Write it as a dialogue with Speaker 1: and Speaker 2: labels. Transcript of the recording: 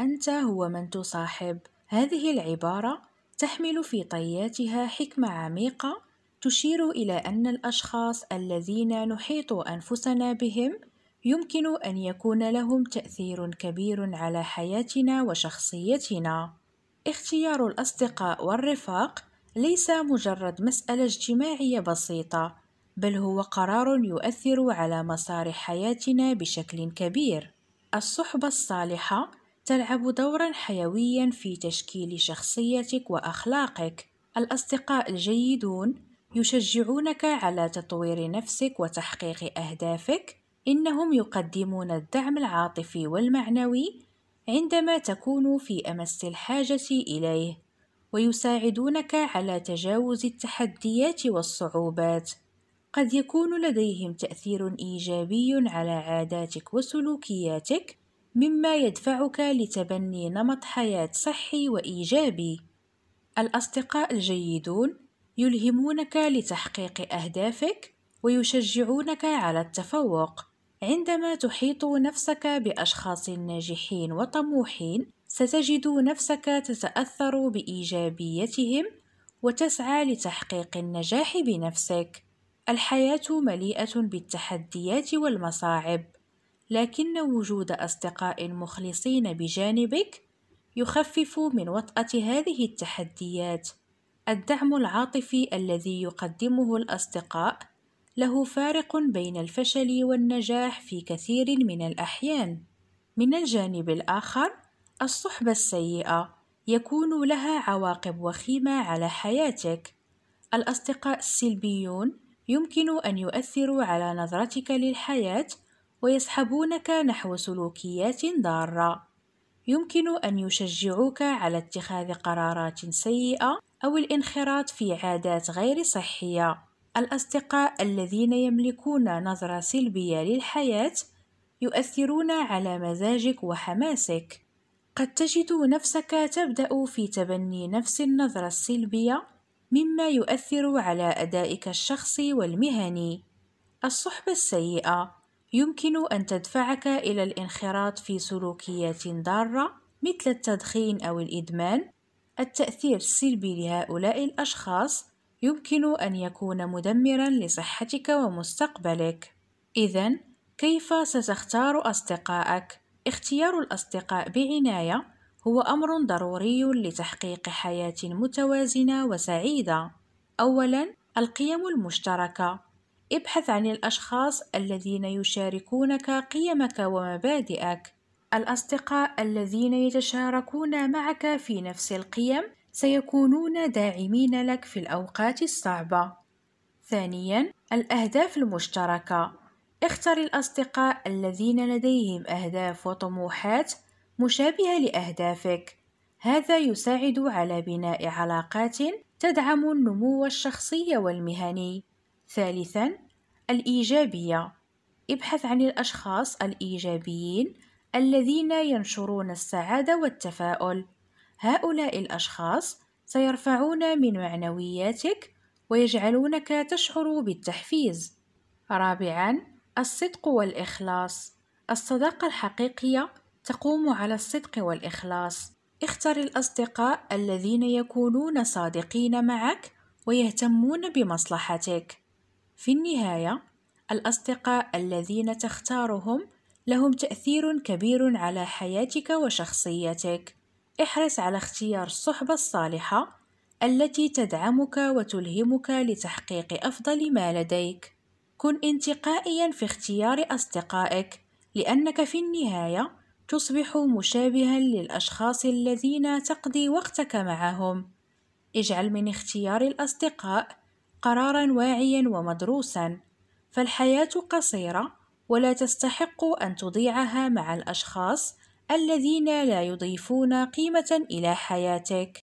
Speaker 1: أنت هو من تصاحب هذه العبارة تحمل في طياتها حكمة عميقة تشير إلى أن الأشخاص الذين نحيط أنفسنا بهم يمكن أن يكون لهم تأثير كبير على حياتنا وشخصيتنا. اختيار الأصدقاء والرفاق ليس مجرد مسألة اجتماعية بسيطة، بل هو قرار يؤثر على مسار حياتنا بشكل كبير. الصحبة الصالحة تلعب دورا حيويا في تشكيل شخصيتك واخلاقك الاصدقاء الجيدون يشجعونك على تطوير نفسك وتحقيق اهدافك انهم يقدمون الدعم العاطفي والمعنوي عندما تكون في امس الحاجه اليه ويساعدونك على تجاوز التحديات والصعوبات قد يكون لديهم تاثير ايجابي على عاداتك وسلوكياتك مما يدفعك لتبني نمط حياة صحي وإيجابي. الأصدقاء الجيدون يلهمونك لتحقيق أهدافك ويشجعونك على التفوق. عندما تحيط نفسك بأشخاص ناجحين وطموحين، ستجد نفسك تتأثر بإيجابيتهم وتسعى لتحقيق النجاح بنفسك. الحياة مليئة بالتحديات والمصاعب. لكن وجود أصدقاء مخلصين بجانبك يخفف من وطأة هذه التحديات الدعم العاطفي الذي يقدمه الأصدقاء له فارق بين الفشل والنجاح في كثير من الأحيان من الجانب الآخر الصحبة السيئة يكون لها عواقب وخيمة على حياتك الأصدقاء السلبيون يمكن أن يؤثروا على نظرتك للحياة ويسحبونك نحو سلوكيات ضارة يمكن أن يشجعوك على اتخاذ قرارات سيئة أو الانخراط في عادات غير صحية الأصدقاء الذين يملكون نظرة سلبية للحياة يؤثرون على مزاجك وحماسك قد تجد نفسك تبدأ في تبني نفس النظرة السلبية مما يؤثر على أدائك الشخصي والمهني الصحبة السيئة يمكن أن تدفعك إلى الانخراط في سلوكيات ضارة مثل التدخين أو الإدمان التأثير السلبي لهؤلاء الأشخاص يمكن أن يكون مدمرا لصحتك ومستقبلك إذا كيف ستختار أصدقائك؟ اختيار الأصدقاء بعناية هو أمر ضروري لتحقيق حياة متوازنة وسعيدة أولا القيم المشتركة ابحث عن الأشخاص الذين يشاركونك قيمك ومبادئك. الأصدقاء الذين يتشاركون معك في نفس القيم سيكونون داعمين لك في الأوقات الصعبة. ثانياً، الأهداف المشتركة. اختر الأصدقاء الذين لديهم أهداف وطموحات مشابهة لأهدافك. هذا يساعد على بناء علاقات تدعم النمو الشخصي والمهني. ثالثا الإيجابية ابحث عن الأشخاص الإيجابيين الذين ينشرون السعادة والتفاؤل هؤلاء الأشخاص سيرفعون من معنوياتك ويجعلونك تشعر بالتحفيز رابعا الصدق والإخلاص الصداقة الحقيقية تقوم على الصدق والإخلاص اختر الأصدقاء الذين يكونون صادقين معك ويهتمون بمصلحتك في النهاية الأصدقاء الذين تختارهم لهم تأثير كبير على حياتك وشخصيتك احرص على اختيار الصحبة الصالحة التي تدعمك وتلهمك لتحقيق أفضل ما لديك كن انتقائيا في اختيار أصدقائك لأنك في النهاية تصبح مشابها للأشخاص الذين تقضي وقتك معهم اجعل من اختيار الأصدقاء قرارا واعيا ومدروسا فالحياه قصيره ولا تستحق ان تضيعها مع الاشخاص الذين لا يضيفون قيمه الى حياتك